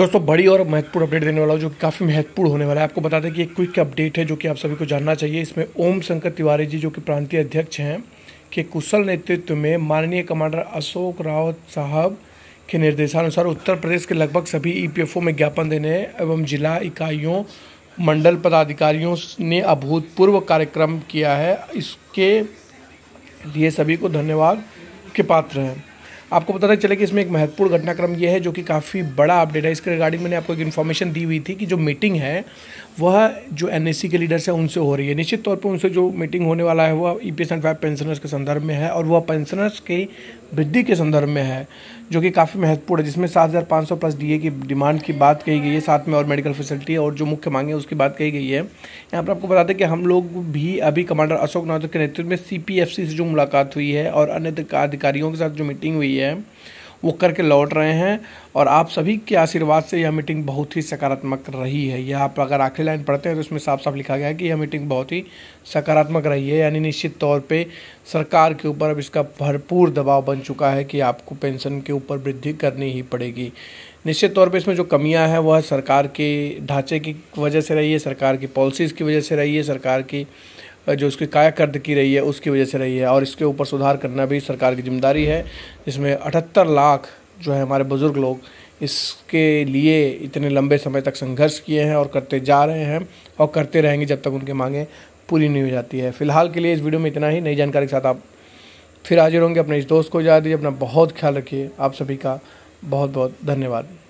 दोस्तों बड़ी और महत्वपूर्ण अपडेट देने वाला हूँ जो काफ़ी महत्वपूर्ण होने वाला है आपको बता दें कि एक क्विक अपडेट है जो कि आप सभी को जानना चाहिए इसमें ओम शंकर तिवारी जी जो कि प्रांतीय अध्यक्ष हैं के कुशल नेतृत्व में माननीय कमांडर अशोक रावत साहब के निर्देशानुसार उत्तर प्रदेश के लगभग सभी ई e में ज्ञापन देने एवं जिला इकाइयों मंडल पदाधिकारियों ने अभूतपूर्व कार्यक्रम किया है इसके लिए सभी को धन्यवाद के पात्र हैं आपको पता चले कि इसमें एक महत्वपूर्ण घटनाक्रम यह है जो कि काफ़ी बड़ा अपडेट है इसके रिगार्डिंग मैंने आपको एक इन्फॉर्मेशन दी हुई थी कि जो मीटिंग है वह जो एन के लीडर्स हैं उनसे हो रही है निश्चित तौर पर उनसे जो मीटिंग होने वाला है वह E P S and five pensioners के संदर्भ में है और वह पेंशनर्स की वृद्धि के संदर्भ में है जो कि काफ़ी महत्वपूर्ण है जिसमें सात हज़ार पाँच सौ प्लस डी की डिमांड की बात कही गई है साथ में और मेडिकल फैसिलिटी और जो मुख्य मांगे उसकी बात कही गई है यहाँ पर आपको बता दें कि हम लोग भी अभी कमांडर अशोक नाथ के नेतृत्व में सी से जो मुलाकात हुई है और अन्य अधिकारियों के साथ जो मीटिंग हुई है वो करके लौट रहे हैं और आप सभी के आशीर्वाद से यह मीटिंग बहुत ही सकारात्मक रही है यह आप अगर आखिरी लाइन पढ़ते हैं तो इसमें साफ साफ लिखा गया है कि यह मीटिंग बहुत ही सकारात्मक रही है यानी निश्चित तौर पे सरकार के ऊपर अब इसका भरपूर दबाव बन चुका है कि आपको पेंशन के ऊपर वृद्धि करनी ही पड़ेगी निश्चित तौर पर इसमें जो कमियाँ हैं वह सरकार के ढांचे की वजह से रही है सरकार की पॉलिसीज़ की वजह से रही है सरकार की जो उसकी कायाकर्द की रही है उसकी वजह से रही है और इसके ऊपर सुधार करना भी सरकार की जिम्मेदारी है जिसमें अठहत्तर लाख जो है हमारे बुज़ुर्ग लोग इसके लिए इतने लंबे समय तक संघर्ष किए हैं और करते जा रहे हैं और करते रहेंगे जब तक उनकी मांगें पूरी नहीं हो जाती है फिलहाल के लिए इस वीडियो में इतना ही नई जानकारी के साथ आप फिर हाजिर होंगे अपने इस दोस्त को याद दीजिए अपना बहुत ख्याल रखिए आप सभी का बहुत बहुत धन्यवाद